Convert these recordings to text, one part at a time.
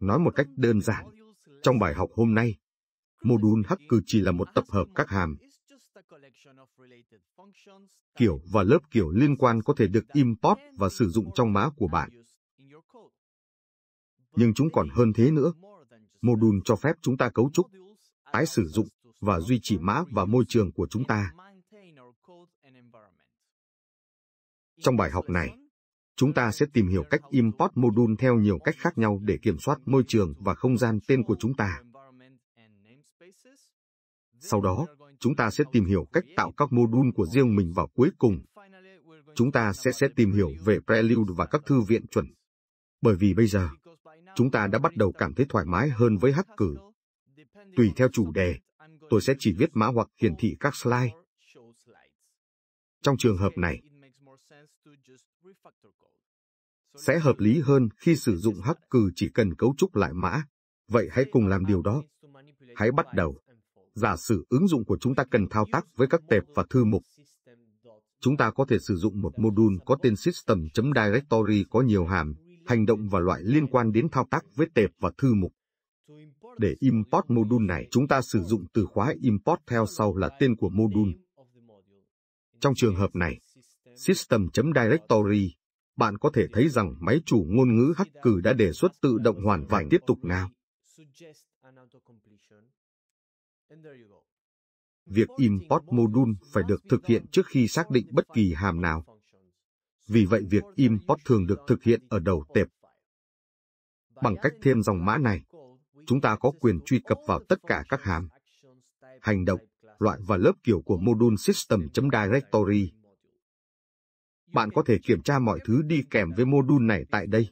Nói một cách đơn giản, trong bài học hôm nay, mô đun hắc cử chỉ là một tập hợp các hàm. Kiểu và lớp kiểu liên quan có thể được import và sử dụng trong mã của bạn. Nhưng chúng còn hơn thế nữa. Mô đun cho phép chúng ta cấu trúc, tái sử dụng và duy trì mã và môi trường của chúng ta. Trong bài học này, chúng ta sẽ tìm hiểu cách import module theo nhiều cách khác nhau để kiểm soát môi trường và không gian tên của chúng ta. Sau đó, chúng ta sẽ tìm hiểu cách tạo các module của riêng mình vào cuối cùng. Chúng ta sẽ sẽ tìm hiểu về Prelude và các thư viện chuẩn. Bởi vì bây giờ, chúng ta đã bắt đầu cảm thấy thoải mái hơn với hắc cử. Tùy theo chủ đề, tôi sẽ chỉ viết mã hoặc hiển thị các slide. Trong trường hợp này, sẽ hợp lý hơn khi sử dụng hắc cừ chỉ cần cấu trúc lại mã. Vậy hãy cùng làm điều đó. Hãy bắt đầu. Giả sử ứng dụng của chúng ta cần thao tác với các tệp và thư mục. Chúng ta có thể sử dụng một module có tên system.directory có nhiều hàm, hành động và loại liên quan đến thao tác với tệp và thư mục. Để import module này, chúng ta sử dụng từ khóa import theo sau là tên của module. Trong trường hợp này, system.directory bạn có thể thấy rằng máy chủ ngôn ngữ hắc cử đã đề xuất tự động hoàn vải tiếp tục nào. Việc import module phải được thực hiện trước khi xác định bất kỳ hàm nào. Vì vậy việc import thường được thực hiện ở đầu tệp. Bằng cách thêm dòng mã này, chúng ta có quyền truy cập vào tất cả các hàm, hành động, loại và lớp kiểu của module system.directory bạn có thể kiểm tra mọi thứ đi kèm với mô đun này tại đây.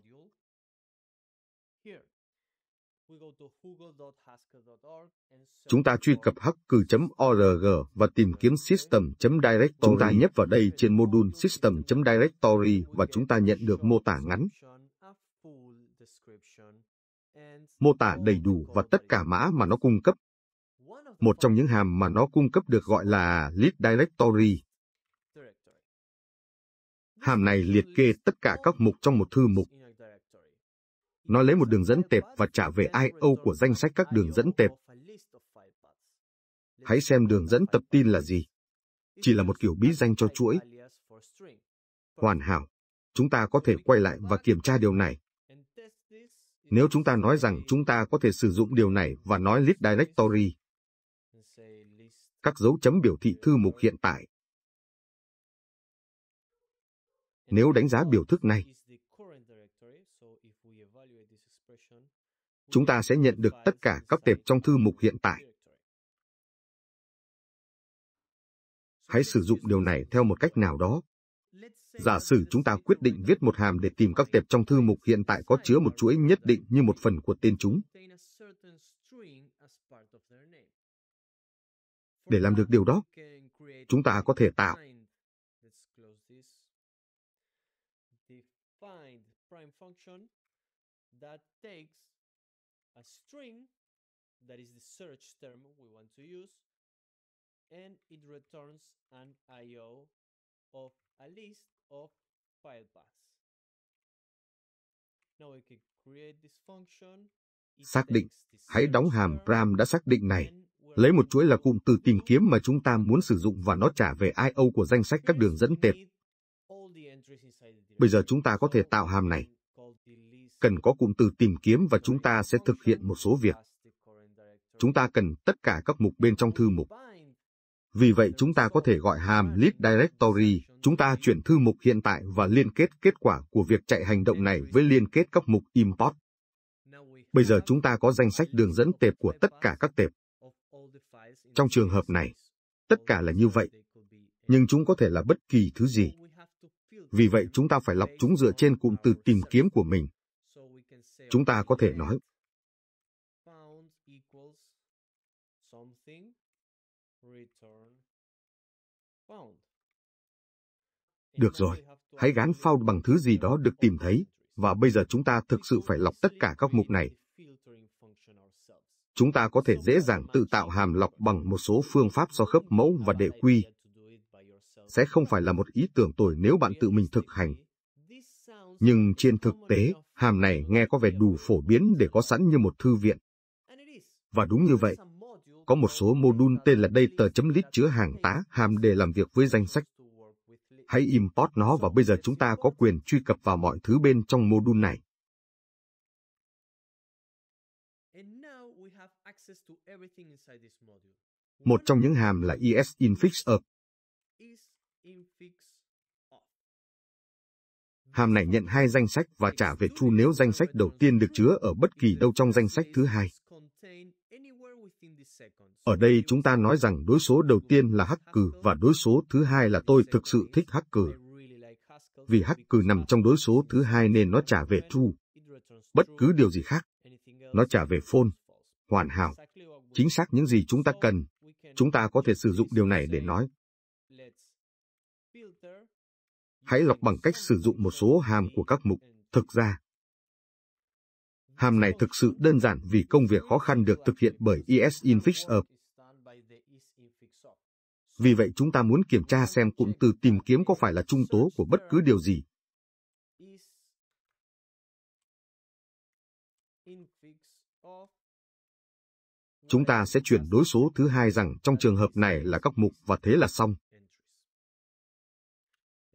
Chúng ta truy cập hacker.org và tìm kiếm system.directory. Chúng ta nhấp vào đây trên module system.directory và chúng ta nhận được mô tả ngắn. Mô tả đầy đủ và tất cả mã mà nó cung cấp. Một trong những hàm mà nó cung cấp được gọi là lead directory. Hàm này liệt kê tất cả các mục trong một thư mục. Nó lấy một đường dẫn tệp và trả về I.O. của danh sách các đường dẫn tệp. Hãy xem đường dẫn tập tin là gì. Chỉ là một kiểu bí danh cho chuỗi. Hoàn hảo. Chúng ta có thể quay lại và kiểm tra điều này. Nếu chúng ta nói rằng chúng ta có thể sử dụng điều này và nói list directory, các dấu chấm biểu thị thư mục hiện tại Nếu đánh giá biểu thức này, chúng ta sẽ nhận được tất cả các tệp trong thư mục hiện tại. Hãy sử dụng điều này theo một cách nào đó. Giả sử chúng ta quyết định viết một hàm để tìm các tệp trong thư mục hiện tại có chứa một chuỗi nhất định như một phần của tên chúng. Để làm được điều đó, chúng ta có thể tạo function that takes a string that is the search term we want to use and it returns an IO of a list of file paths. Xác định, hãy đóng hàm RAM đã xác định này. Lấy một chuỗi là cụm từ tìm kiếm mà chúng ta muốn sử dụng và nó trả về IO của danh sách các đường dẫn tệp. Bây giờ chúng ta có thể tạo hàm này cần có cụm từ tìm kiếm và chúng ta sẽ thực hiện một số việc. Chúng ta cần tất cả các mục bên trong thư mục. Vì vậy chúng ta có thể gọi hàm Lead Directory, chúng ta chuyển thư mục hiện tại và liên kết kết quả của việc chạy hành động này với liên kết các mục Import. Bây giờ chúng ta có danh sách đường dẫn tệp của tất cả các tệp. Trong trường hợp này, tất cả là như vậy, nhưng chúng có thể là bất kỳ thứ gì. Vì vậy chúng ta phải lọc chúng dựa trên cụm từ tìm kiếm của mình chúng ta có thể nói Được rồi, hãy gán found bằng thứ gì đó được tìm thấy, và bây giờ chúng ta thực sự phải lọc tất cả các mục này. Chúng ta có thể dễ dàng tự tạo hàm lọc bằng một số phương pháp so khớp mẫu và đệ quy. Sẽ không phải là một ý tưởng tồi nếu bạn tự mình thực hành. Nhưng trên thực tế, hàm này nghe có vẻ đủ phổ biến để có sẵn như một thư viện. Và đúng như vậy, có một số module tên là đây tờ chấm lít chứa hàng tá hàm để làm việc với danh sách. Hãy import nó và bây giờ chúng ta có quyền truy cập vào mọi thứ bên trong module này. Một trong những hàm là is e hàm này nhận hai danh sách và trả về Chu nếu danh sách đầu tiên được chứa ở bất kỳ đâu trong danh sách thứ hai. Ở đây chúng ta nói rằng đối số đầu tiên là hắc và đối số thứ hai là tôi thực sự thích hắc Vì hắc nằm trong đối số thứ hai nên nó trả về true. Bất cứ điều gì khác, nó trả về phone. Hoàn hảo, chính xác những gì chúng ta cần. Chúng ta có thể sử dụng điều này để nói hãy lọc bằng cách sử dụng một số hàm của các mục. Thực ra, hàm này thực sự đơn giản vì công việc khó khăn được thực hiện bởi is e infix of. Vì vậy chúng ta muốn kiểm tra xem cụm từ tìm kiếm có phải là trung tố của bất cứ điều gì. Chúng ta sẽ chuyển đối số thứ hai rằng trong trường hợp này là các mục và thế là xong.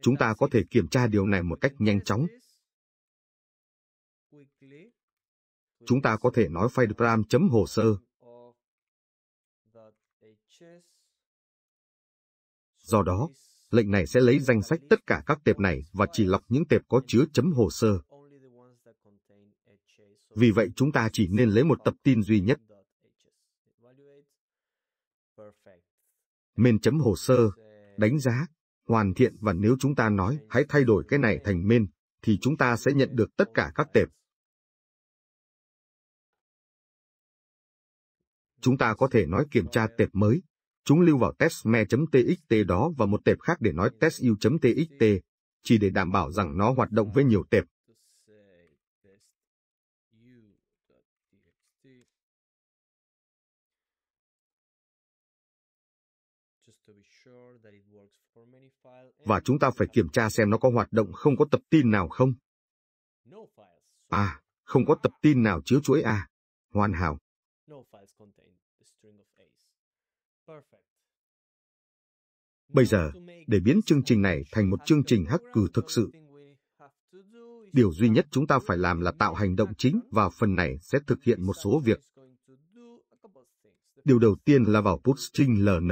Chúng ta có thể kiểm tra điều này một cách nhanh chóng. Chúng ta có thể nói Filegram chấm hồ sơ. Do đó, lệnh này sẽ lấy danh sách tất cả các tệp này và chỉ lọc những tệp có chứa chấm hồ sơ. Vì vậy chúng ta chỉ nên lấy một tập tin duy nhất. Main chấm hồ sơ, đánh giá, hoàn thiện và nếu chúng ta nói hãy thay đổi cái này thành men, thì chúng ta sẽ nhận được tất cả các tệp. Chúng ta có thể nói kiểm tra tệp mới. Chúng lưu vào testme.txt đó và một tệp khác để nói testu.txt, chỉ để đảm bảo rằng nó hoạt động với nhiều tệp, Và chúng ta phải kiểm tra xem nó có hoạt động không có tập tin nào không. À, không có tập tin nào chiếu chuỗi a, Hoàn hảo. Bây giờ, để biến chương trình này thành một chương trình hắc cử thực sự, điều duy nhất chúng ta phải làm là tạo hành động chính và phần này sẽ thực hiện một số việc. Điều đầu tiên là vào putstring LN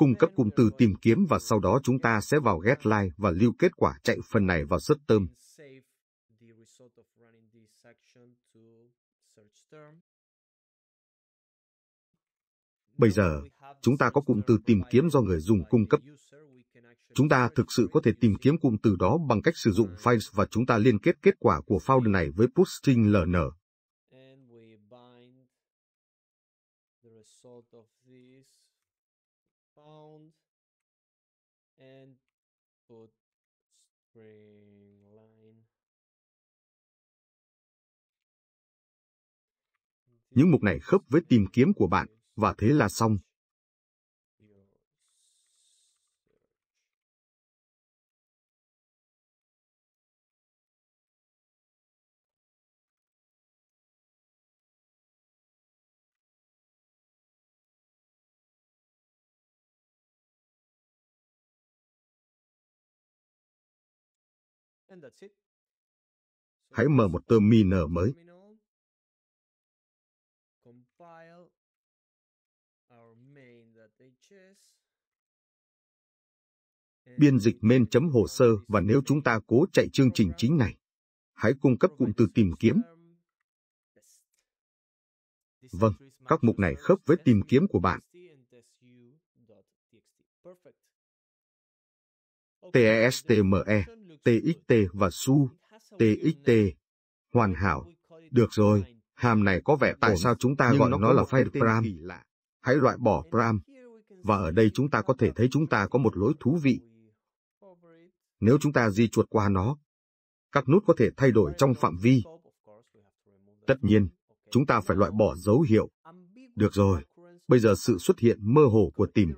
cung cấp cụm từ tìm kiếm và sau đó chúng ta sẽ vào get like và lưu kết quả chạy phần này vào search term. Bây giờ, chúng ta có cụm từ tìm kiếm do người dùng cung cấp. Chúng ta thực sự có thể tìm kiếm cụm từ đó bằng cách sử dụng files và chúng ta liên kết kết quả của file này với posting ln found and put string line những mục này khớp với tìm kiếm của bạn và thế là xong Hãy mở một terminal mới. Biên dịch main chấm hồ sơ và nếu chúng ta cố chạy chương trình chính này, hãy cung cấp cụm từ tìm kiếm. Vâng, các mục này khớp với tìm kiếm của bạn. TESTME TXT và SU, TXT. Hoàn hảo. Được rồi, hàm này có vẻ tại sao chúng ta gọi nó, nó là file Pram. Hãy loại bỏ Pram. Và ở đây chúng ta có thể thấy chúng ta có một lỗi thú vị. Nếu chúng ta di chuột qua nó, các nút có thể thay đổi trong phạm vi. Tất nhiên, chúng ta phải loại bỏ dấu hiệu. Được rồi, bây giờ sự xuất hiện mơ hồ của tìm.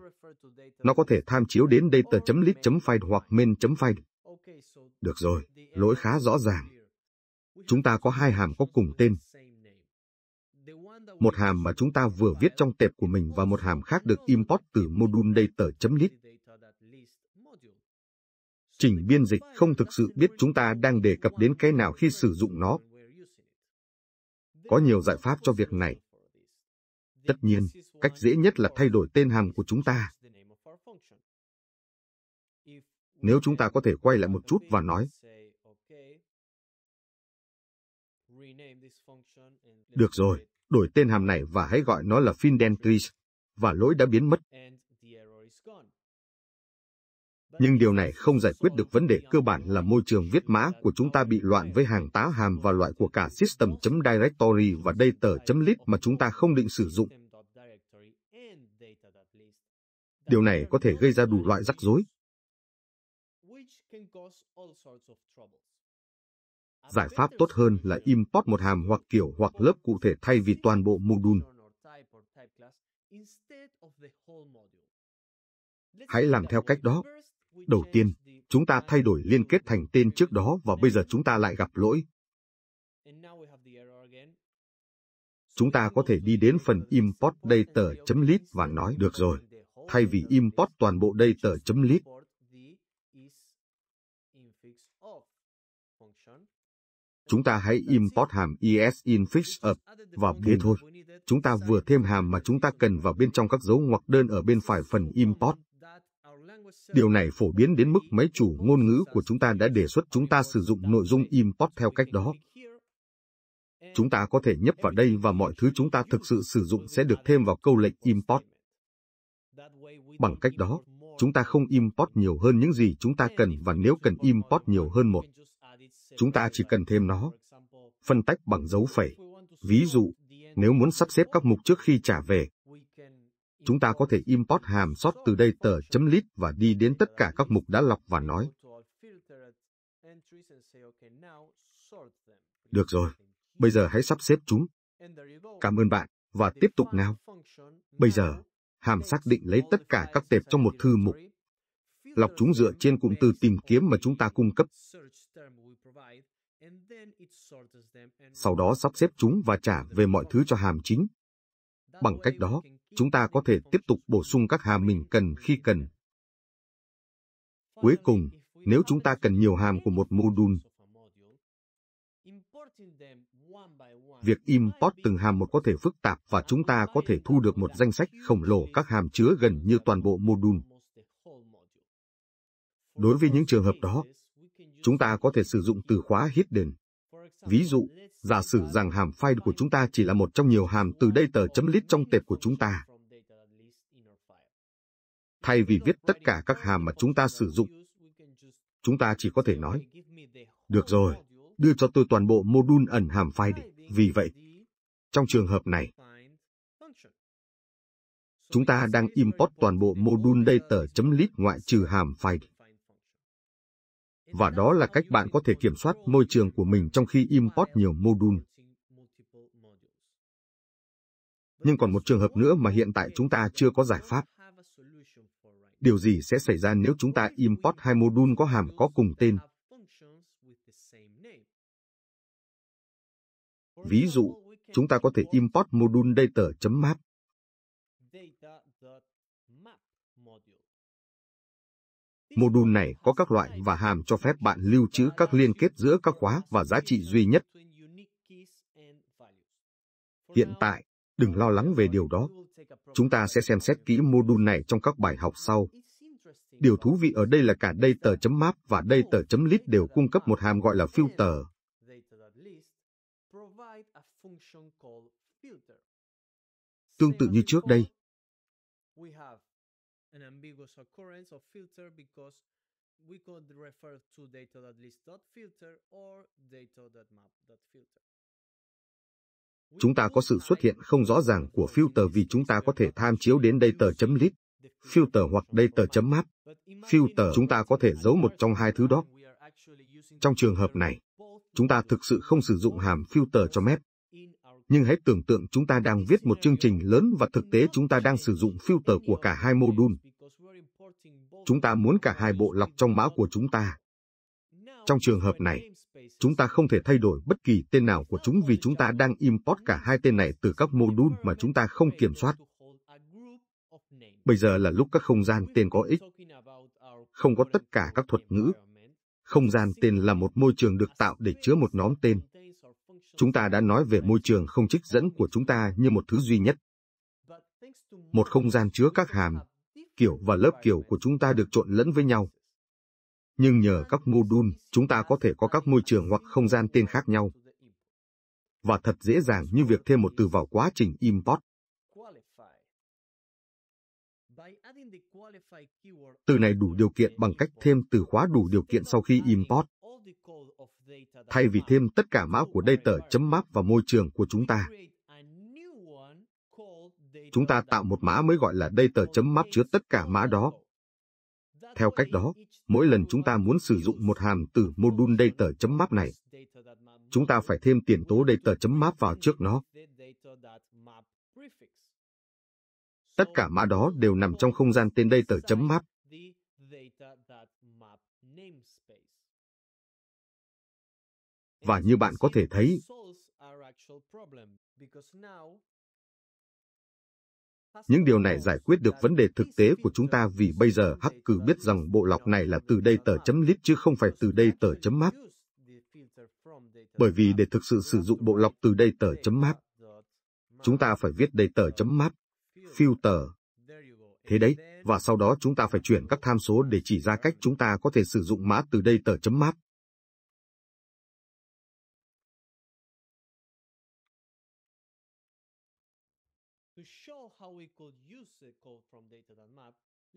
Nó có thể tham chiếu đến data.lit.file hoặc main.file. Được rồi, lỗi khá rõ ràng. Chúng ta có hai hàm có cùng tên. Một hàm mà chúng ta vừa viết trong tệp của mình và một hàm khác được import từ module data.list. Trình biên dịch không thực sự biết chúng ta đang đề cập đến cái nào khi sử dụng nó. Có nhiều giải pháp cho việc này. Tất nhiên, cách dễ nhất là thay đổi tên hàm của chúng ta. Nếu chúng ta có thể quay lại một chút và nói, Được rồi, đổi tên hàm này và hãy gọi nó là find_entries và lỗi đã biến mất. Nhưng điều này không giải quyết được vấn đề cơ bản là môi trường viết mã của chúng ta bị loạn với hàng tá hàm và loại của cả system.directory và data.list mà chúng ta không định sử dụng. Điều này có thể gây ra đủ loại rắc rối, Giải pháp tốt hơn là import một hàm hoặc kiểu hoặc lớp cụ thể thay vì toàn bộ module. Hãy làm theo cách đó. Đầu tiên, chúng ta thay đổi liên kết thành tên trước đó và bây giờ chúng ta lại gặp lỗi. Chúng ta có thể đi đến phần import data.list và nói được rồi. Thay vì import toàn bộ data.list, Chúng ta hãy import hàm ESIn fix up vào thế thôi. Chúng ta vừa thêm hàm mà chúng ta cần vào bên trong các dấu ngoặc đơn ở bên phải phần import. Điều này phổ biến đến mức máy chủ ngôn ngữ của chúng ta đã đề xuất chúng ta sử dụng nội dung import theo cách đó. Chúng ta có thể nhấp vào đây và mọi thứ chúng ta thực sự sử dụng sẽ được thêm vào câu lệnh import. Bằng cách đó, chúng ta không import nhiều hơn những gì chúng ta cần và nếu cần import nhiều hơn một, chúng ta chỉ cần thêm nó, phân tách bằng dấu phẩy. Ví dụ, nếu muốn sắp xếp các mục trước khi trả về, chúng ta có thể import hàm sort từ đây tờ chấm list và đi đến tất cả các mục đã lọc và nói. Được rồi, bây giờ hãy sắp xếp chúng. Cảm ơn bạn, và tiếp tục nào. Bây giờ, hàm xác định lấy tất cả các tệp trong một thư mục. Lọc chúng dựa trên cụm từ tìm kiếm mà chúng ta cung cấp. Sau đó sắp xếp chúng và trả về mọi thứ cho hàm chính. Bằng cách đó, chúng ta có thể tiếp tục bổ sung các hàm mình cần khi cần. Cuối cùng, nếu chúng ta cần nhiều hàm của một mô đun, Việc import từng hàm một có thể phức tạp và chúng ta có thể thu được một danh sách khổng lồ các hàm chứa gần như toàn bộ mô đun. Đối với những trường hợp đó, chúng ta có thể sử dụng từ khóa hidden. Ví dụ, giả sử rằng hàm file của chúng ta chỉ là một trong nhiều hàm từ data.list trong tệp của chúng ta. Thay vì viết tất cả các hàm mà chúng ta sử dụng, chúng ta chỉ có thể nói, được rồi, đưa cho tôi toàn bộ module ẩn hàm file Vì vậy, trong trường hợp này, chúng ta đang import toàn bộ module data.list ngoại trừ hàm file và đó là cách bạn có thể kiểm soát môi trường của mình trong khi import nhiều module. Nhưng còn một trường hợp nữa mà hiện tại chúng ta chưa có giải pháp. Điều gì sẽ xảy ra nếu chúng ta import hai module có hàm có cùng tên? Ví dụ, chúng ta có thể import module data.map Module này có các loại và hàm cho phép bạn lưu trữ các liên kết giữa các khóa và giá trị duy nhất. Hiện tại, đừng lo lắng về điều đó. Chúng ta sẽ xem xét kỹ module này trong các bài học sau. Điều thú vị ở đây là cả đây tờ chấm map và đây tờ chấm list đều cung cấp một hàm gọi là filter. Tương tự như trước đây, ambiguous occurrence of filter because we could refer to data.list.filter or data.map.filter. Chúng ta có sự xuất hiện không rõ ràng của filter vì chúng ta có thể tham chiếu đến data.list, filter hoặc data.map. Filter chúng ta có thể giấu một trong hai thứ đó. Trong trường hợp này, chúng ta thực sự không sử dụng hàm filter cho map. Nhưng hãy tưởng tượng chúng ta đang viết một chương trình lớn và thực tế chúng ta đang sử dụng filter của cả hai module. Chúng ta muốn cả hai bộ lọc trong mã của chúng ta. Trong trường hợp này, chúng ta không thể thay đổi bất kỳ tên nào của chúng vì chúng ta đang import cả hai tên này từ các module mà chúng ta không kiểm soát. Bây giờ là lúc các không gian tên có ích, không có tất cả các thuật ngữ. Không gian tên là một môi trường được tạo để chứa một nhóm tên. Chúng ta đã nói về môi trường không trích dẫn của chúng ta như một thứ duy nhất. Một không gian chứa các hàm, kiểu và lớp kiểu của chúng ta được trộn lẫn với nhau. Nhưng nhờ các mô đun, chúng ta có thể có các môi trường hoặc không gian tên khác nhau. Và thật dễ dàng như việc thêm một từ vào quá trình import. Từ này đủ điều kiện bằng cách thêm từ khóa đủ điều kiện sau khi import. Thay vì thêm tất cả mã của data.map và môi trường của chúng ta, chúng ta tạo một mã mới gọi là data chấm map chứa tất cả mã đó. Theo cách đó, mỗi lần chúng ta muốn sử dụng một hàm từ module data chấm map này, chúng ta phải thêm tiền tố data chấm map vào trước nó. Tất cả mã đó đều nằm trong không gian tên data chấm map. Và như bạn có thể thấy, những điều này giải quyết được vấn đề thực tế của chúng ta vì bây giờ hacker biết rằng bộ lọc này là từ đây tờ chấm lít chứ không phải từ đây tờ chấm map. Bởi vì để thực sự sử dụng bộ lọc từ đây tờ chấm map, chúng ta phải viết đây tờ chấm map, filter. Thế đấy, và sau đó chúng ta phải chuyển các tham số để chỉ ra cách chúng ta có thể sử dụng mã từ đây tờ chấm map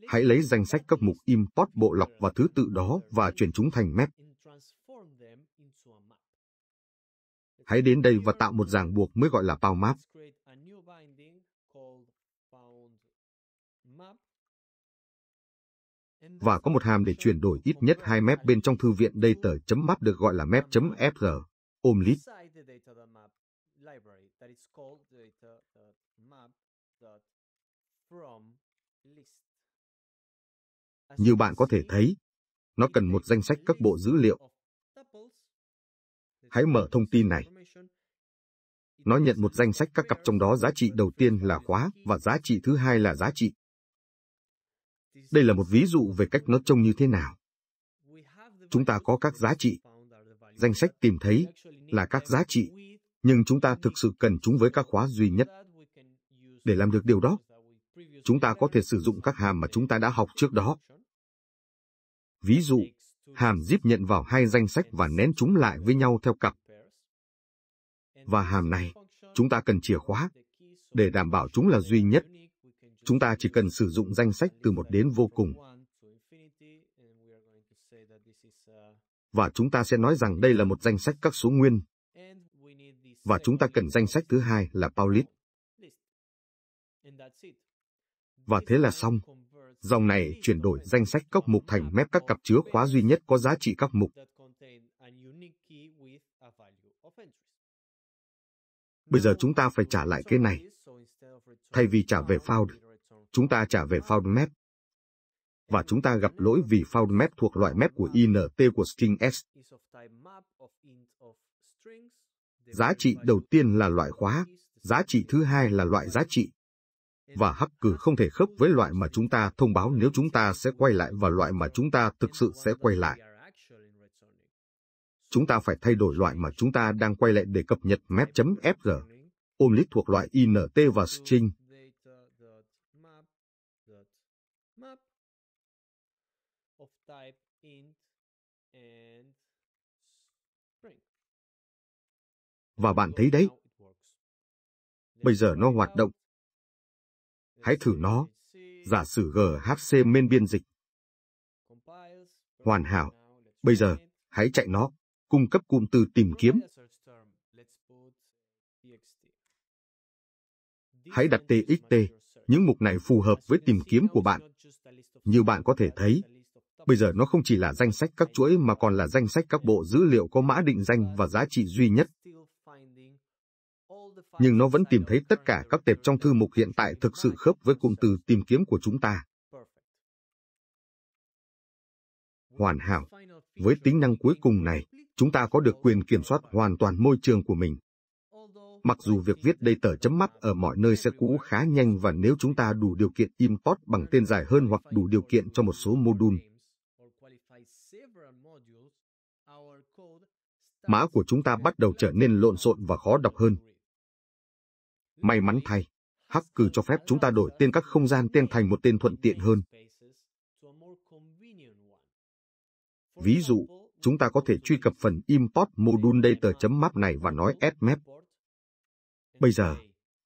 Hãy lấy danh sách các mục import bộ lọc và thứ tự đó và chuyển chúng thành map. Hãy đến đây và tạo một ràng buộc mới gọi là bound map. Và có một hàm để chuyển đổi ít nhất hai map bên trong thư viện data.map được gọi là map.fr, ôm như bạn có thể thấy, nó cần một danh sách các bộ dữ liệu. Hãy mở thông tin này. Nó nhận một danh sách các cặp trong đó giá trị đầu tiên là khóa và giá trị thứ hai là giá trị. Đây là một ví dụ về cách nó trông như thế nào. Chúng ta có các giá trị. Danh sách tìm thấy là các giá trị, nhưng chúng ta thực sự cần chúng với các khóa duy nhất để làm được điều đó, chúng ta có thể sử dụng các hàm mà chúng ta đã học trước đó. Ví dụ, hàm zip nhận vào hai danh sách và nén chúng lại với nhau theo cặp. Và hàm này, chúng ta cần chìa khóa để đảm bảo chúng là duy nhất. Chúng ta chỉ cần sử dụng danh sách từ một đến vô cùng. Và chúng ta sẽ nói rằng đây là một danh sách các số nguyên. Và chúng ta cần danh sách thứ hai là Paulit. Và thế là xong. Dòng này chuyển đổi danh sách các mục thành mép các cặp chứa khóa duy nhất có giá trị các mục. Bây giờ chúng ta phải trả lại cái này. Thay vì trả về found, chúng ta trả về found map. Và chúng ta gặp lỗi vì found map thuộc loại map của int của string s. Giá trị đầu tiên là loại khóa, giá trị thứ hai là loại giá trị và hacker không thể khớp với loại mà chúng ta thông báo nếu chúng ta sẽ quay lại và loại mà chúng ta thực sự sẽ quay lại. Chúng ta phải thay đổi loại mà chúng ta đang quay lại để cập nhật map.fr. Omlit thuộc loại INT và string. Và bạn thấy đấy, bây giờ nó hoạt động hãy thử nó. Giả sử GHC men biên dịch. Hoàn hảo. Bây giờ, hãy chạy nó, cung cấp cụm từ tìm kiếm. Hãy đặt TXT, những mục này phù hợp với tìm kiếm của bạn. Như bạn có thể thấy, bây giờ nó không chỉ là danh sách các chuỗi mà còn là danh sách các bộ dữ liệu có mã định danh và giá trị duy nhất nhưng nó vẫn tìm thấy tất cả các tệp trong thư mục hiện tại thực sự khớp với cụm từ tìm kiếm của chúng ta. Hoàn hảo. Với tính năng cuối cùng này, chúng ta có được quyền kiểm soát hoàn toàn môi trường của mình. Mặc dù việc viết đây tờ chấm mắt ở mọi nơi sẽ cũ khá nhanh và nếu chúng ta đủ điều kiện import bằng tên dài hơn hoặc đủ điều kiện cho một số module, mã của chúng ta bắt đầu trở nên lộn xộn và khó đọc hơn. May mắn thay, hacker cho phép chúng ta đổi tên các không gian tên thành một tên thuận tiện hơn. Ví dụ, chúng ta có thể truy cập phần import module data.map này và nói add Bây giờ,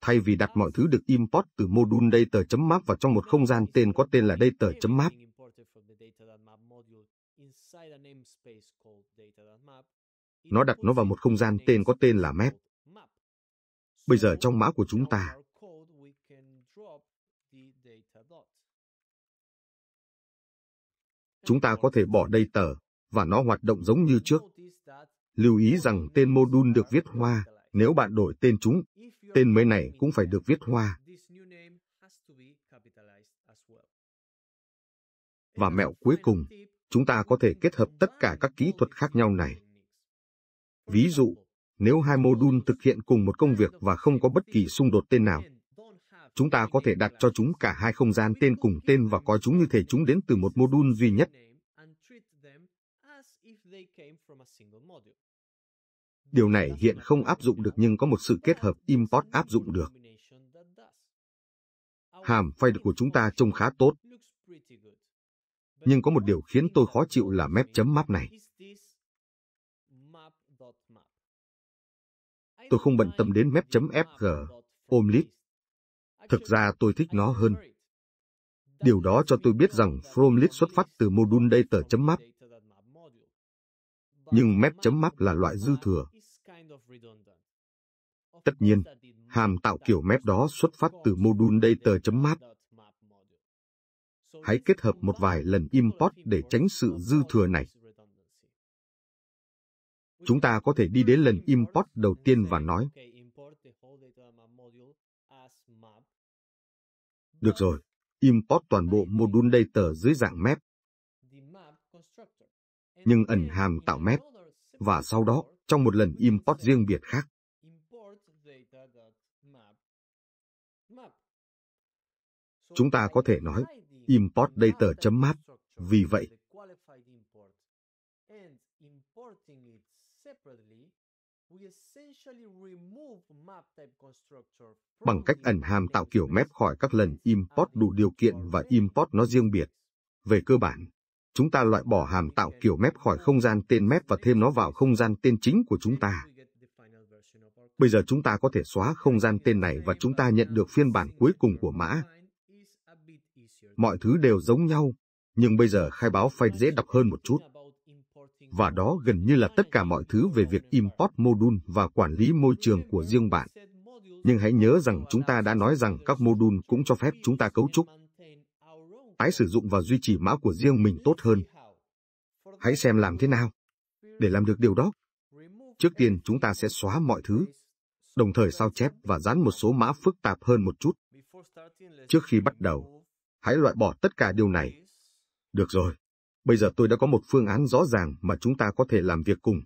thay vì đặt mọi thứ được import từ module data.map vào trong một không gian tên có tên là data.map, nó đặt nó vào một không gian tên có tên là map. Bây giờ trong mã của chúng ta, chúng ta có thể bỏ đây tờ và nó hoạt động giống như trước. Lưu ý rằng tên module được viết hoa, nếu bạn đổi tên chúng, tên mới này cũng phải được viết hoa. Và mẹo cuối cùng, chúng ta có thể kết hợp tất cả các kỹ thuật khác nhau này. Ví dụ, nếu hai mô đun thực hiện cùng một công việc và không có bất kỳ xung đột tên nào. Chúng ta có thể đặt cho chúng cả hai không gian tên cùng tên và coi chúng như thể chúng đến từ một mô đun duy nhất. Điều này hiện không áp dụng được nhưng có một sự kết hợp import áp dụng được. Hàm phay của chúng ta trông khá tốt. Nhưng có một điều khiến tôi khó chịu là mép chấm map này. Tôi không bận tâm đến chấm fg ôm Thực ra tôi thích nó hơn. Điều đó cho tôi biết rằng Fromlit xuất phát từ module data.map. Nhưng chấm map là loại dư thừa. Tất nhiên, hàm tạo kiểu map đó xuất phát từ module data.map. Hãy kết hợp một vài lần import để tránh sự dư thừa này. Chúng ta có thể đi đến lần import đầu tiên và nói. Được rồi, import toàn bộ module data dưới dạng map. Nhưng ẩn hàm tạo map. Và sau đó, trong một lần import riêng biệt khác. Chúng ta có thể nói import data.map. Vì vậy, Bằng cách ẩn hàm tạo kiểu map khỏi các lần import đủ điều kiện và import nó riêng biệt. Về cơ bản, chúng ta loại bỏ hàm tạo kiểu map khỏi không gian tên map và thêm nó vào không gian tên chính của chúng ta. Bây giờ chúng ta có thể xóa không gian tên này và chúng ta nhận được phiên bản cuối cùng của mã. Mọi thứ đều giống nhau, nhưng bây giờ khai báo file dễ đọc hơn một chút và đó gần như là tất cả mọi thứ về việc import module và quản lý môi trường của riêng bạn. Nhưng hãy nhớ rằng chúng ta đã nói rằng các module cũng cho phép chúng ta cấu trúc, tái sử dụng và duy trì mã của riêng mình tốt hơn. Hãy xem làm thế nào để làm được điều đó. Trước tiên chúng ta sẽ xóa mọi thứ, đồng thời sao chép và dán một số mã phức tạp hơn một chút. Trước khi bắt đầu, hãy loại bỏ tất cả điều này. Được rồi, Bây giờ tôi đã có một phương án rõ ràng mà chúng ta có thể làm việc cùng.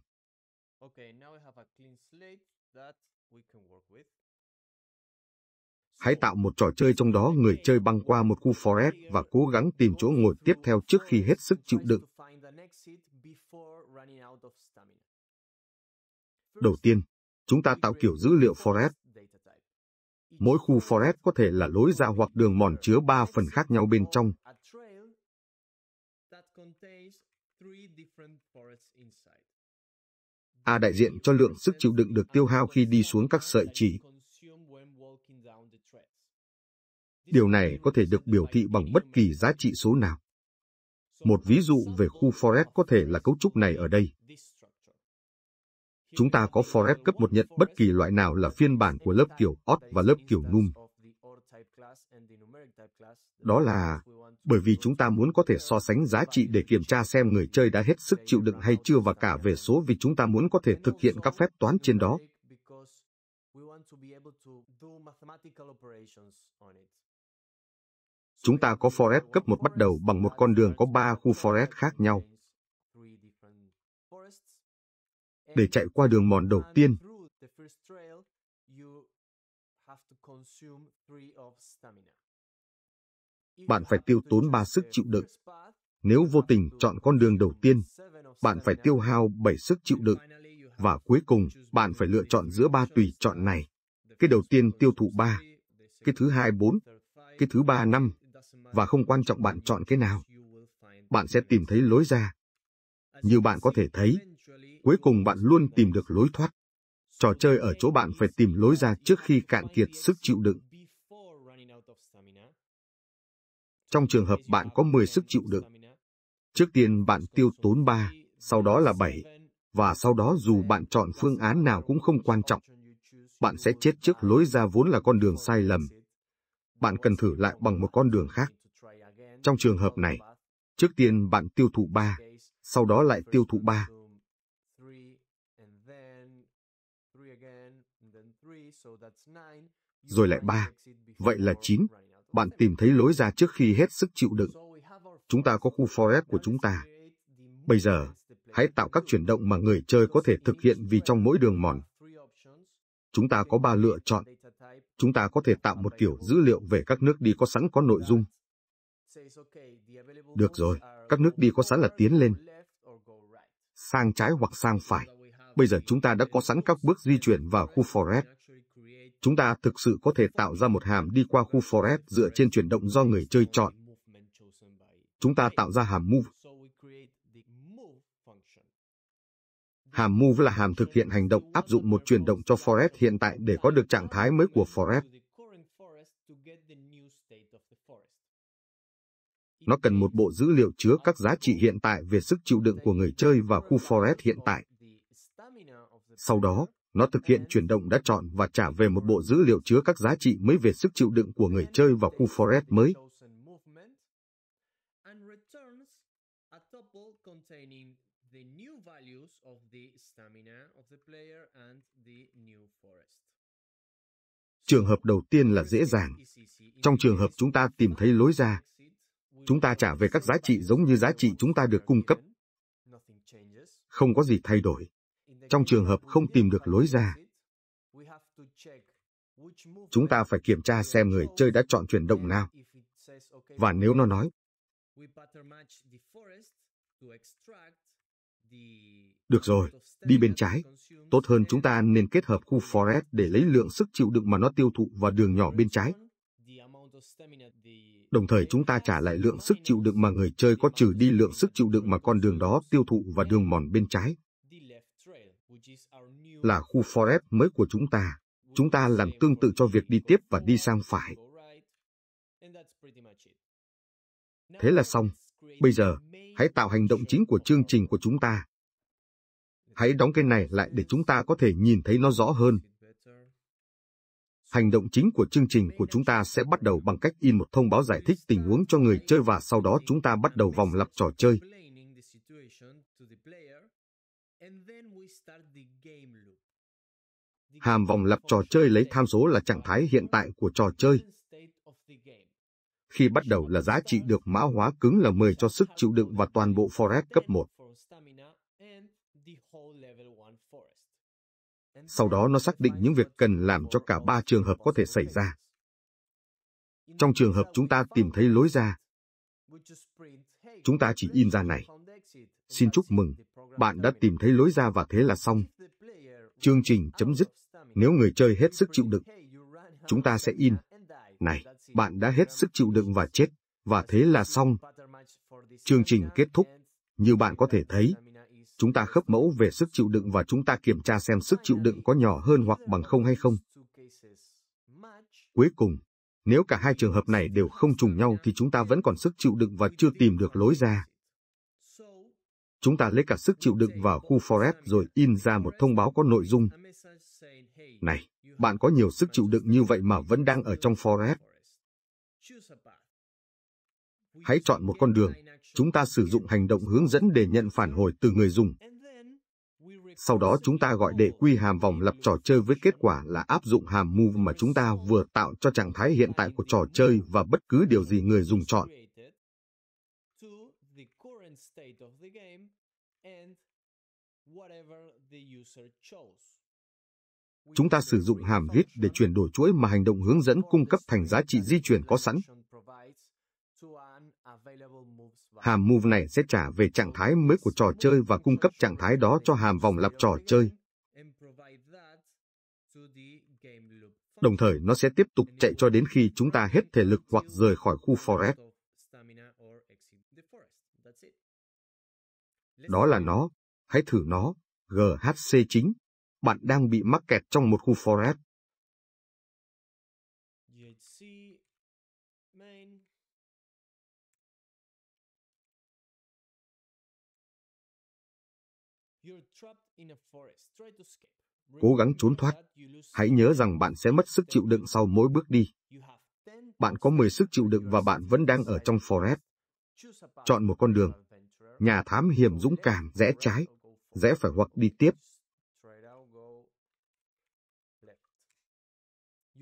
Hãy tạo một trò chơi trong đó người chơi băng qua một khu forest và cố gắng tìm chỗ ngồi tiếp theo trước khi hết sức chịu đựng. Đầu tiên, chúng ta tạo kiểu dữ liệu forest. Mỗi khu forest có thể là lối ra hoặc đường mòn chứa ba phần khác nhau bên trong, that contains three different forests inside. A đại diện cho lượng sức chịu đựng được tiêu hao khi đi xuống các sợi chỉ. Điều này có thể được biểu thị bằng bất kỳ giá trị số nào. Một ví dụ về khu forest có thể là cấu trúc này ở đây. Chúng ta có forest cấp một nhận bất kỳ loại nào là phiên bản của lớp kiểu odd và lớp kiểu num. Đó là bởi vì chúng ta muốn có thể so sánh giá trị để kiểm tra xem người chơi đã hết sức chịu đựng hay chưa và cả về số vì chúng ta muốn có thể thực hiện các phép toán trên đó. Chúng ta có forest cấp một bắt đầu bằng một con đường có ba khu forest khác nhau. Để chạy qua đường mòn đầu tiên, Bạn phải tiêu tốn 3 sức chịu đựng. Nếu vô tình chọn con đường đầu tiên, bạn phải tiêu hao 7 sức chịu đựng. Và cuối cùng, bạn phải lựa chọn giữa ba tùy chọn này. Cái đầu tiên tiêu thụ 3, cái thứ hai 4, cái thứ ba 5, và không quan trọng bạn chọn cái nào. Bạn sẽ tìm thấy lối ra. Như bạn có thể thấy, cuối cùng bạn luôn tìm được lối thoát. Trò chơi ở chỗ bạn phải tìm lối ra trước khi cạn kiệt sức chịu đựng. Trong trường hợp bạn có 10 sức chịu đựng, trước tiên bạn tiêu tốn 3, sau đó là 7, và sau đó dù bạn chọn phương án nào cũng không quan trọng. Bạn sẽ chết trước lối ra vốn là con đường sai lầm. Bạn cần thử lại bằng một con đường khác. Trong trường hợp này, trước tiên bạn tiêu thụ 3, sau đó lại tiêu thụ 3, Rồi lại ba, vậy là chín. Bạn tìm thấy lối ra trước khi hết sức chịu đựng. Chúng ta có khu forest của chúng ta. Bây giờ, hãy tạo các chuyển động mà người chơi có thể thực hiện vì trong mỗi đường mòn. Chúng ta có ba lựa chọn. Chúng ta có thể tạo một kiểu dữ liệu về các nước đi có sẵn có nội dung. Được rồi, các nước đi có sẵn là tiến lên, sang trái hoặc sang phải. Bây giờ chúng ta đã có sẵn các bước di chuyển vào khu forest chúng ta thực sự có thể tạo ra một hàm đi qua khu forest dựa trên chuyển động do người chơi chọn. Chúng ta tạo ra hàm move. Hàm move là hàm thực hiện hành động áp dụng một chuyển động cho forest hiện tại để có được trạng thái mới của forest. Nó cần một bộ dữ liệu chứa các giá trị hiện tại về sức chịu đựng của người chơi và khu forest hiện tại. Sau đó, nó thực hiện chuyển động đã chọn và trả về một bộ dữ liệu chứa các giá trị mới về sức chịu đựng của người chơi vào khu forest mới. Trường hợp đầu tiên là dễ dàng. Trong trường hợp chúng ta tìm thấy lối ra, chúng ta trả về các giá trị giống như giá trị chúng ta được cung cấp. Không có gì thay đổi trong trường hợp không tìm được lối ra. Chúng ta phải kiểm tra xem người chơi đã chọn chuyển động nào. Và nếu nó nói, được rồi, đi bên trái. Tốt hơn chúng ta nên kết hợp khu forest để lấy lượng sức chịu đựng mà nó tiêu thụ vào đường nhỏ bên trái. Đồng thời chúng ta trả lại lượng sức chịu đựng mà người chơi có trừ đi lượng sức chịu đựng mà con đường đó tiêu thụ và đường mòn bên trái là khu forest mới của chúng ta. Chúng ta làm tương tự cho việc đi tiếp và đi sang phải. Thế là xong. Bây giờ, hãy tạo hành động chính của chương trình của chúng ta. Hãy đóng cái này lại để chúng ta có thể nhìn thấy nó rõ hơn. Hành động chính của chương trình của chúng ta sẽ bắt đầu bằng cách in một thông báo giải thích tình huống cho người chơi và sau đó chúng ta bắt đầu vòng lặp trò chơi. Hàm vòng lặp trò chơi lấy tham số là trạng thái hiện tại của trò chơi. Khi bắt đầu là giá trị được mã hóa cứng là 10 cho sức chịu đựng và toàn bộ forest cấp 1. Sau đó nó xác định những việc cần làm cho cả ba trường hợp có thể xảy ra. Trong trường hợp chúng ta tìm thấy lối ra, chúng ta chỉ in ra này. Xin chúc mừng, bạn đã tìm thấy lối ra và thế là xong. Chương trình chấm dứt. Nếu người chơi hết sức chịu đựng, chúng ta sẽ in. Này, bạn đã hết sức chịu đựng và chết, và thế là xong. Chương trình kết thúc. Như bạn có thể thấy, chúng ta khớp mẫu về sức chịu đựng và chúng ta kiểm tra xem sức chịu đựng có nhỏ hơn hoặc bằng không hay không. Cuối cùng, nếu cả hai trường hợp này đều không trùng nhau thì chúng ta vẫn còn sức chịu đựng và chưa tìm được lối ra. Chúng ta lấy cả sức chịu đựng vào khu forest rồi in ra một thông báo có nội dung. Này, bạn có nhiều sức chịu đựng như vậy mà vẫn đang ở trong forest Hãy chọn một con đường. Chúng ta sử dụng hành động hướng dẫn để nhận phản hồi từ người dùng. Sau đó chúng ta gọi đệ quy hàm vòng lặp trò chơi với kết quả là áp dụng hàm move mà chúng ta vừa tạo cho trạng thái hiện tại của trò chơi và bất cứ điều gì người dùng chọn state of the game, and whatever the user chose. Chúng ta sử dụng hàm viết để chuyển đổi chuỗi mà hành động hướng dẫn cung cấp thành giá trị di chuyển có sẵn. Hàm move này sẽ trả về trạng thái mới của trò chơi và cung cấp trạng thái đó cho hàm vòng lặp trò chơi. Đồng thời nó sẽ tiếp tục chạy cho đến khi chúng ta hết thể lực hoặc rời khỏi khu forest. Đó là nó, hãy thử nó, GHC chính. Bạn đang bị mắc kẹt trong một khu forest. Cố gắng trốn thoát. Hãy nhớ rằng bạn sẽ mất sức chịu đựng sau mỗi bước đi. Bạn có 10 sức chịu đựng và bạn vẫn đang ở trong forest. Chọn một con đường nhà thám hiểm dũng cảm rẽ trái, rẽ phải hoặc đi tiếp.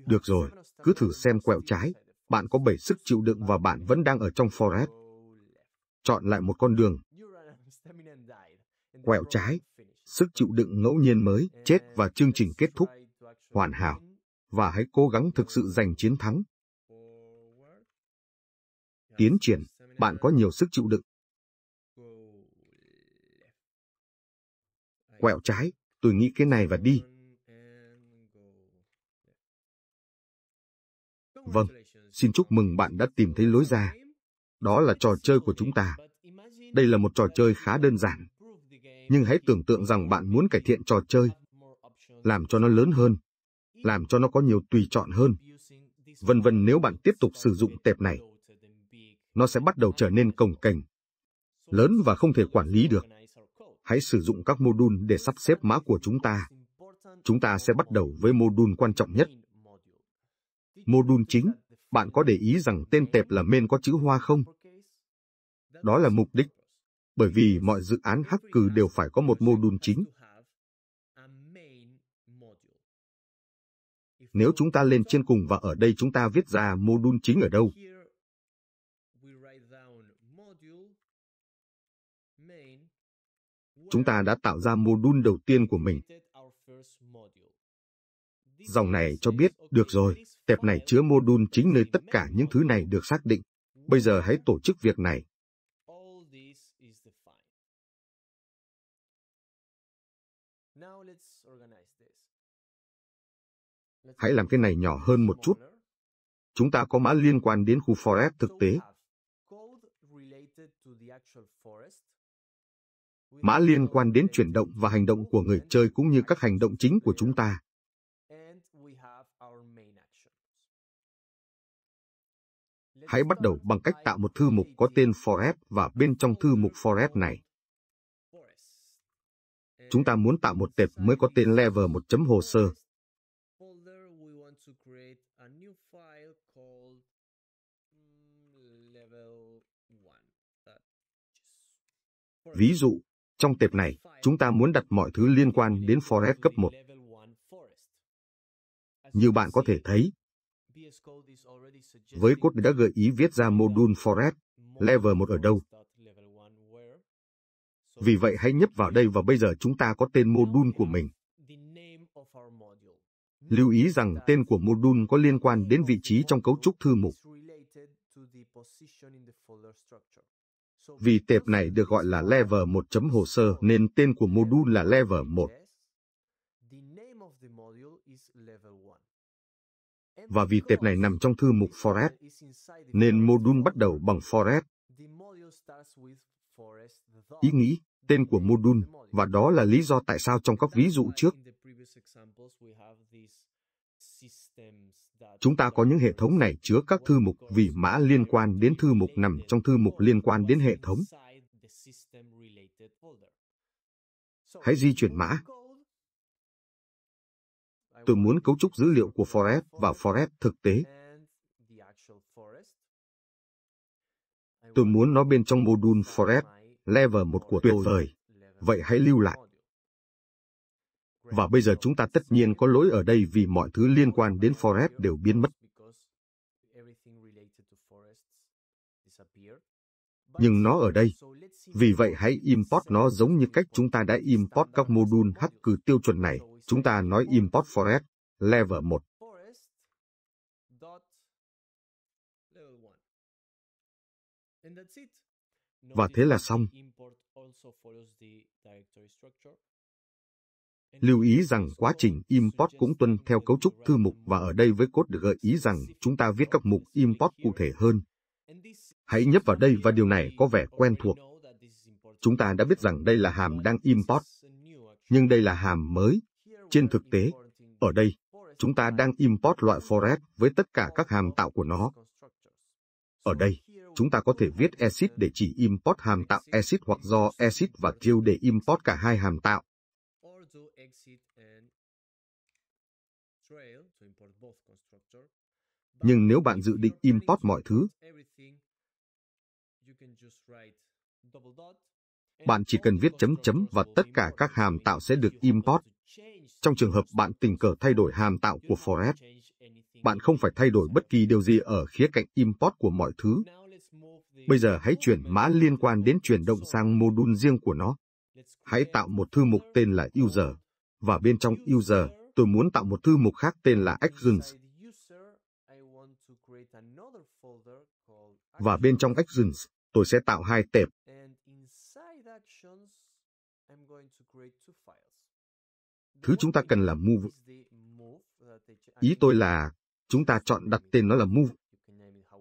Được rồi, cứ thử xem quẹo trái, bạn có bảy sức chịu đựng và bạn vẫn đang ở trong forest. Chọn lại một con đường. Quẹo trái, sức chịu đựng ngẫu nhiên mới, chết và chương trình kết thúc. Hoàn hảo. Và hãy cố gắng thực sự giành chiến thắng. Tiến triển, bạn có nhiều sức chịu đựng, quẹo trái, tôi nghĩ cái này và đi. Vâng, xin chúc mừng bạn đã tìm thấy lối ra. Đó là trò chơi của chúng ta. Đây là một trò chơi khá đơn giản. Nhưng hãy tưởng tượng rằng bạn muốn cải thiện trò chơi, làm cho nó lớn hơn, làm cho nó có nhiều tùy chọn hơn. Vân vân nếu bạn tiếp tục sử dụng tệp này, nó sẽ bắt đầu trở nên cồng kềnh, lớn và không thể quản lý được hãy sử dụng các mô đun để sắp xếp mã của chúng ta. Chúng ta sẽ bắt đầu với mô đun quan trọng nhất. mô đun chính, bạn có để ý rằng tên tệp là main có chữ hoa không? Đó là mục đích, bởi vì mọi dự án hacker đều phải có một mô đun chính. Nếu chúng ta lên trên cùng và ở đây chúng ta viết ra mô đun chính ở đâu, chúng ta đã tạo ra mô đun đầu tiên của mình. Dòng này cho biết, được rồi, tệp này chứa mô đun chính nơi tất cả những thứ này được xác định. Bây giờ hãy tổ chức việc này. Hãy làm cái này nhỏ hơn một chút. Chúng ta có mã liên quan đến khu forest thực tế mã liên quan đến chuyển động và hành động của người chơi cũng như các hành động chính của chúng ta. Hãy bắt đầu bằng cách tạo một thư mục có tên Forest và bên trong thư mục Forest này. Chúng ta muốn tạo một tệp mới có tên level 1 hồ sơ. Ví dụ, trong tệp này, chúng ta muốn đặt mọi thứ liên quan đến forest cấp 1. Như bạn có thể thấy, với cốt đã gợi ý viết ra module forest level 1 ở đâu. Vì vậy hãy nhấp vào đây và bây giờ chúng ta có tên module của mình. Lưu ý rằng tên của module có liên quan đến vị trí trong cấu trúc thư mục. Vì tệp này được gọi là level 1 chấm hồ sơ nên tên của module là level 1. Và vì tệp này nằm trong thư mục Forest, nên module bắt đầu bằng Forest. Ý nghĩ, tên của module, và đó là lý do tại sao trong các ví dụ trước, Chúng ta có những hệ thống này chứa các thư mục vì mã liên quan đến thư mục nằm trong thư mục liên quan đến hệ thống. Hãy di chuyển mã. Tôi muốn cấu trúc dữ liệu của Forest và Forest thực tế. Tôi muốn nó bên trong module Forest level 1 của tuyệt vời. Vậy hãy lưu lại. Và bây giờ chúng ta tất nhiên có lỗi ở đây vì mọi thứ liên quan đến Forest đều biến mất. Nhưng nó ở đây. Vì vậy hãy import nó giống như cách chúng ta đã import các module hacker tiêu chuẩn này. Chúng ta nói import Forest, level 1. Và thế là xong. Lưu ý rằng quá trình import cũng tuân theo cấu trúc thư mục và ở đây với code được gợi ý rằng chúng ta viết các mục import cụ thể hơn. Hãy nhấp vào đây và điều này có vẻ quen thuộc. Chúng ta đã biết rằng đây là hàm đang import, nhưng đây là hàm mới. Trên thực tế, ở đây, chúng ta đang import loại forest với tất cả các hàm tạo của nó. Ở đây, chúng ta có thể viết exit để chỉ import hàm tạo exit hoặc do exit và kill để import cả hai hàm tạo. Nhưng nếu bạn dự định import mọi thứ, bạn chỉ cần viết chấm chấm và tất cả các hàm tạo sẽ được import. Trong trường hợp bạn tình cờ thay đổi hàm tạo của Forest, bạn không phải thay đổi bất kỳ điều gì ở khía cạnh import của mọi thứ. Bây giờ hãy chuyển mã liên quan đến chuyển động sang module riêng của nó. Hãy tạo một thư mục tên là user, và bên trong user, tôi muốn tạo một thư mục khác tên là Actions. Và bên trong Actions, tôi sẽ tạo hai tệp. Thứ chúng ta cần là Move. Ý tôi là chúng ta chọn đặt tên nó là Move.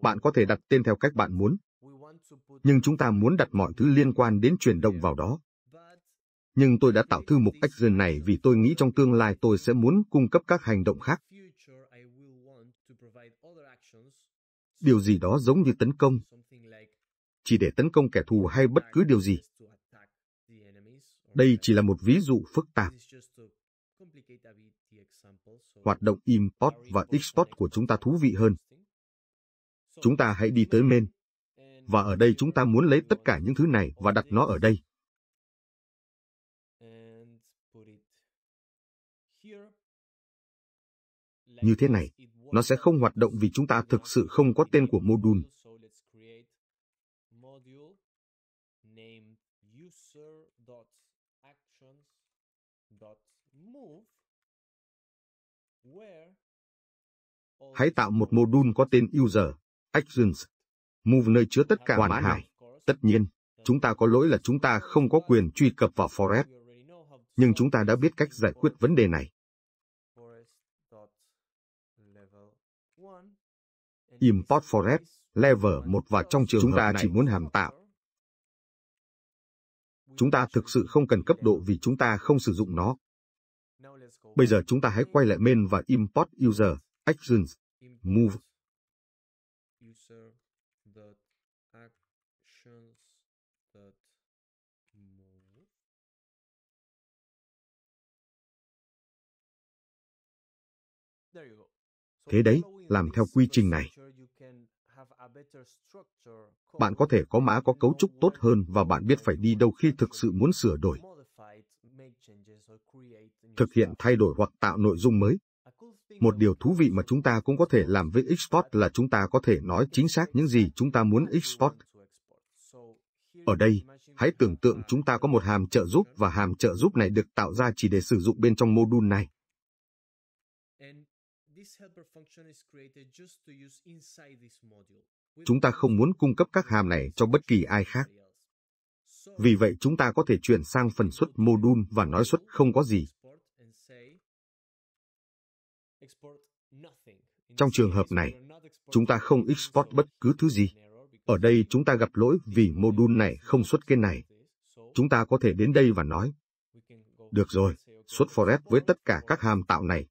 Bạn có thể đặt tên theo cách bạn muốn. Nhưng chúng ta muốn đặt mọi thứ liên quan đến chuyển động vào đó nhưng tôi đã tạo thư mục Action này vì tôi nghĩ trong tương lai tôi sẽ muốn cung cấp các hành động khác. Điều gì đó giống như tấn công, chỉ để tấn công kẻ thù hay bất cứ điều gì. Đây chỉ là một ví dụ phức tạp. Hoạt động import và export của chúng ta thú vị hơn. Chúng ta hãy đi tới main. Và ở đây chúng ta muốn lấy tất cả những thứ này và đặt nó ở đây. Như thế này, nó sẽ không hoạt động vì chúng ta thực sự không có tên của module. Hãy tạo một module có tên user, actions, move nơi chứa tất cả hoàn hảo. Tất nhiên, chúng ta có lỗi là chúng ta không có quyền truy cập vào Forest nhưng chúng ta đã biết cách giải quyết vấn đề này. Import Forest Level 1 và trong trường chúng ta này, chỉ muốn hàm tạo. Chúng ta thực sự không cần cấp độ vì chúng ta không sử dụng nó. Bây giờ chúng ta hãy quay lại main và import user, actions, move. Thế đấy, làm theo quy trình này. Bạn có thể có mã có cấu trúc tốt hơn và bạn biết phải đi đâu khi thực sự muốn sửa đổi, thực hiện thay đổi hoặc tạo nội dung mới. Một điều thú vị mà chúng ta cũng có thể làm với export là chúng ta có thể nói chính xác những gì chúng ta muốn export. Ở đây, hãy tưởng tượng chúng ta có một hàm trợ giúp và hàm trợ giúp này được tạo ra chỉ để sử dụng bên trong module này. Chúng ta không muốn cung cấp các hàm này cho bất kỳ ai khác. Vì vậy chúng ta có thể chuyển sang phần xuất module và nói xuất không có gì. Trong trường hợp này, chúng ta không export bất cứ thứ gì. Ở đây chúng ta gặp lỗi vì module này không xuất cái này. Chúng ta có thể đến đây và nói. Được rồi, xuất forest với tất cả các hàm tạo này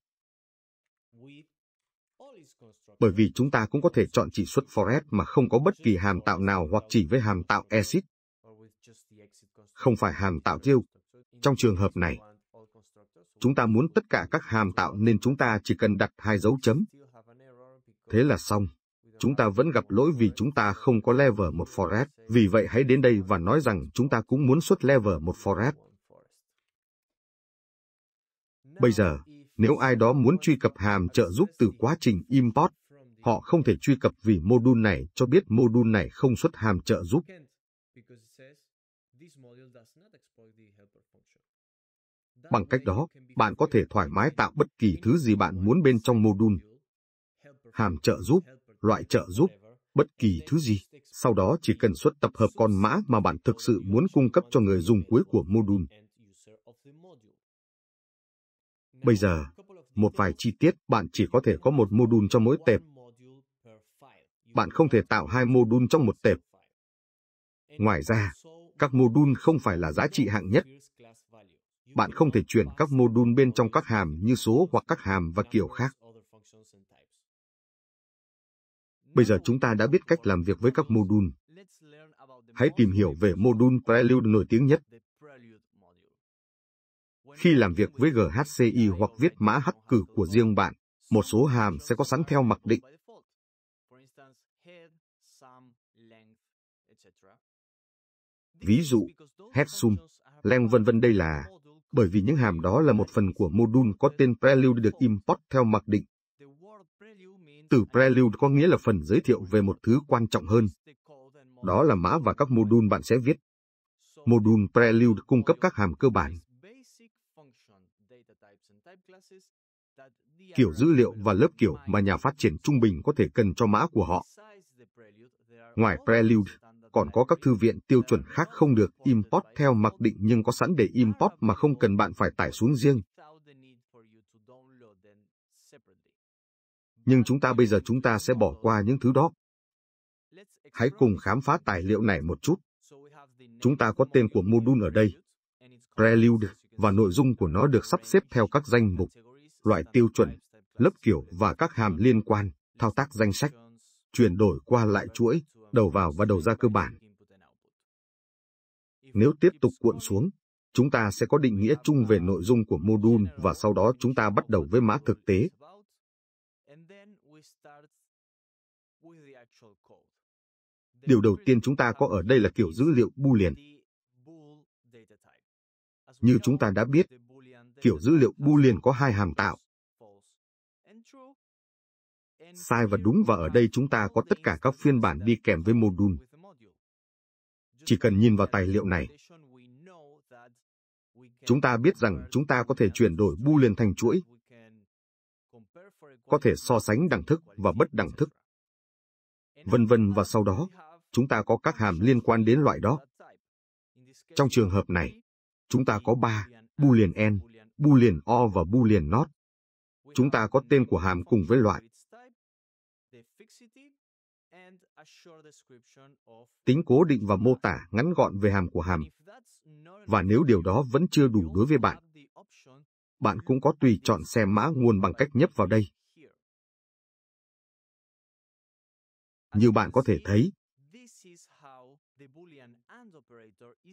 bởi vì chúng ta cũng có thể chọn chỉ xuất Forex mà không có bất kỳ hàm tạo nào hoặc chỉ với hàm tạo exit, không phải hàm tạo tiêu. Trong trường hợp này, chúng ta muốn tất cả các hàm tạo nên chúng ta chỉ cần đặt hai dấu chấm. Thế là xong. Chúng ta vẫn gặp lỗi vì chúng ta không có lever một forex. Vì vậy hãy đến đây và nói rằng chúng ta cũng muốn xuất lever một forex. Bây giờ, nếu ai đó muốn truy cập hàm trợ giúp từ quá trình import, Họ không thể truy cập vì module này cho biết module này không xuất hàm trợ giúp. Bằng cách đó, bạn có thể thoải mái tạo bất kỳ thứ gì bạn muốn bên trong module. Hàm trợ giúp, loại trợ giúp, bất kỳ thứ gì. Sau đó chỉ cần xuất tập hợp con mã mà bạn thực sự muốn cung cấp cho người dùng cuối của module. Bây giờ, một vài chi tiết bạn chỉ có thể có một module cho mỗi tệp bạn không thể tạo hai module trong một tệp. Ngoài ra, các module không phải là giá trị hạng nhất. Bạn không thể chuyển các module bên trong các hàm như số hoặc các hàm và kiểu khác. Bây giờ chúng ta đã biết cách làm việc với các module. Hãy tìm hiểu về module Prelude nổi tiếng nhất. Khi làm việc với GHCI hoặc viết mã hắc cử của riêng bạn, một số hàm sẽ có sẵn theo mặc định Ví dụ, Hetsum, leng vân vân đây là bởi vì những hàm đó là một phần của module có tên Prelude được import theo mặc định. Từ Prelude có nghĩa là phần giới thiệu về một thứ quan trọng hơn. Đó là mã và các module bạn sẽ viết. Module Prelude cung cấp các hàm cơ bản, kiểu dữ liệu và lớp kiểu mà nhà phát triển trung bình có thể cần cho mã của họ. Ngoài Prelude, còn có các thư viện tiêu chuẩn khác không được import theo mặc định nhưng có sẵn để import mà không cần bạn phải tải xuống riêng. Nhưng chúng ta bây giờ chúng ta sẽ bỏ qua những thứ đó. Hãy cùng khám phá tài liệu này một chút. Chúng ta có tên của module ở đây, prelude, và nội dung của nó được sắp xếp theo các danh mục, loại tiêu chuẩn, lớp kiểu và các hàm liên quan, thao tác danh sách, chuyển đổi qua lại chuỗi, đầu vào và đầu ra cơ bản. Nếu tiếp tục cuộn xuống, chúng ta sẽ có định nghĩa chung về nội dung của mô đun và sau đó chúng ta bắt đầu với mã thực tế. Điều đầu tiên chúng ta có ở đây là kiểu dữ liệu Boolean. Như chúng ta đã biết, kiểu dữ liệu Boolean có hai hàm tạo, sai và đúng và ở đây chúng ta có tất cả các phiên bản đi kèm với mô đun. Chỉ cần nhìn vào tài liệu này, chúng ta biết rằng chúng ta có thể chuyển đổi bu liền thành chuỗi, có thể so sánh đẳng thức và bất đẳng thức, vân vân và sau đó, chúng ta có các hàm liên quan đến loại đó. Trong trường hợp này, chúng ta có ba bu liền n, bu liền o và bu liền not. Chúng ta có tên của hàm cùng với loại. Tính cố định và mô tả ngắn gọn về hàm của hàm. Và nếu điều đó vẫn chưa đủ đối với bạn, bạn cũng có tùy chọn xem mã nguồn bằng cách nhấp vào đây. Như bạn có thể thấy,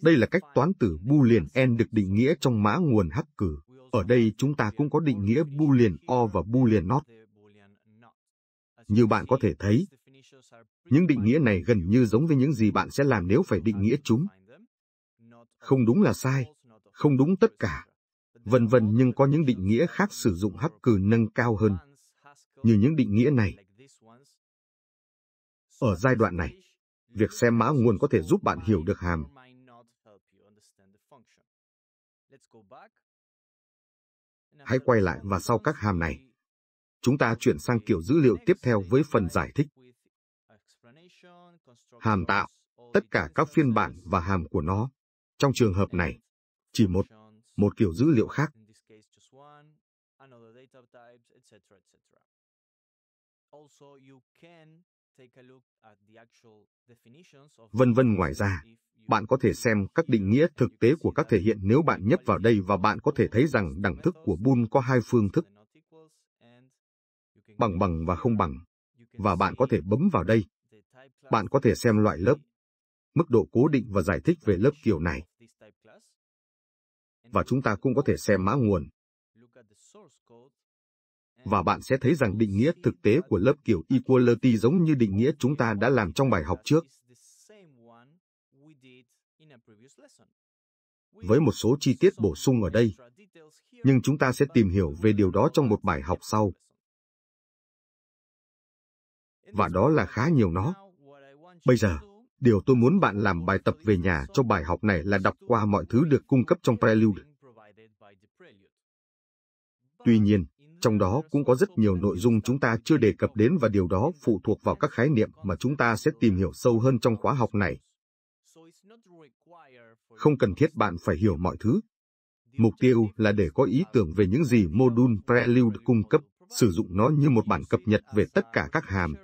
đây là cách toán tử Boolean AND được định nghĩa trong mã nguồn hắc cử. Ở đây chúng ta cũng có định nghĩa Boolean O và Boolean not. Như bạn có thể thấy, những định nghĩa này gần như giống với những gì bạn sẽ làm nếu phải định nghĩa chúng. Không đúng là sai, không đúng tất cả, vân vân nhưng có những định nghĩa khác sử dụng hắc cử nâng cao hơn. Như những định nghĩa này. Ở giai đoạn này, việc xem mã nguồn có thể giúp bạn hiểu được hàm. Hãy quay lại và sau các hàm này, chúng ta chuyển sang kiểu dữ liệu tiếp theo với phần giải thích hàm tạo, tất cả các phiên bản và hàm của nó. Trong trường hợp này, chỉ một, một kiểu dữ liệu khác. Vân vân ngoài ra, bạn có thể xem các định nghĩa thực tế của các thể hiện nếu bạn nhấp vào đây và bạn có thể thấy rằng đẳng thức của bool có hai phương thức bằng bằng và không bằng, và bạn có thể bấm vào đây bạn có thể xem loại lớp, mức độ cố định và giải thích về lớp kiểu này. Và chúng ta cũng có thể xem mã nguồn. Và bạn sẽ thấy rằng định nghĩa thực tế của lớp kiểu equality giống như định nghĩa chúng ta đã làm trong bài học trước. Với một số chi tiết bổ sung ở đây, nhưng chúng ta sẽ tìm hiểu về điều đó trong một bài học sau. Và đó là khá nhiều nó. Bây giờ, điều tôi muốn bạn làm bài tập về nhà cho bài học này là đọc qua mọi thứ được cung cấp trong Prelude. Tuy nhiên, trong đó cũng có rất nhiều nội dung chúng ta chưa đề cập đến và điều đó phụ thuộc vào các khái niệm mà chúng ta sẽ tìm hiểu sâu hơn trong khóa học này. Không cần thiết bạn phải hiểu mọi thứ. Mục tiêu là để có ý tưởng về những gì module Prelude cung cấp, sử dụng nó như một bản cập nhật về tất cả các hàm,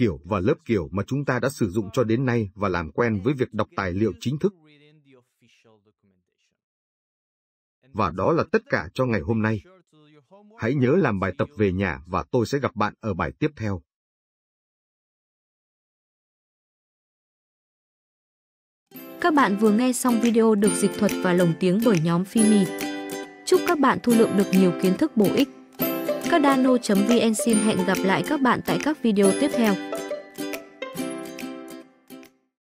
kiểu và lớp kiểu mà chúng ta đã sử dụng cho đến nay và làm quen với việc đọc tài liệu chính thức. Và đó là tất cả cho ngày hôm nay. Hãy nhớ làm bài tập về nhà và tôi sẽ gặp bạn ở bài tiếp theo. Các bạn vừa nghe xong video được dịch thuật và lồng tiếng bởi nhóm Fimi. Chúc các bạn thu lượm được nhiều kiến thức bổ ích. Cardano.vn xin hẹn gặp lại các bạn tại các video tiếp theo.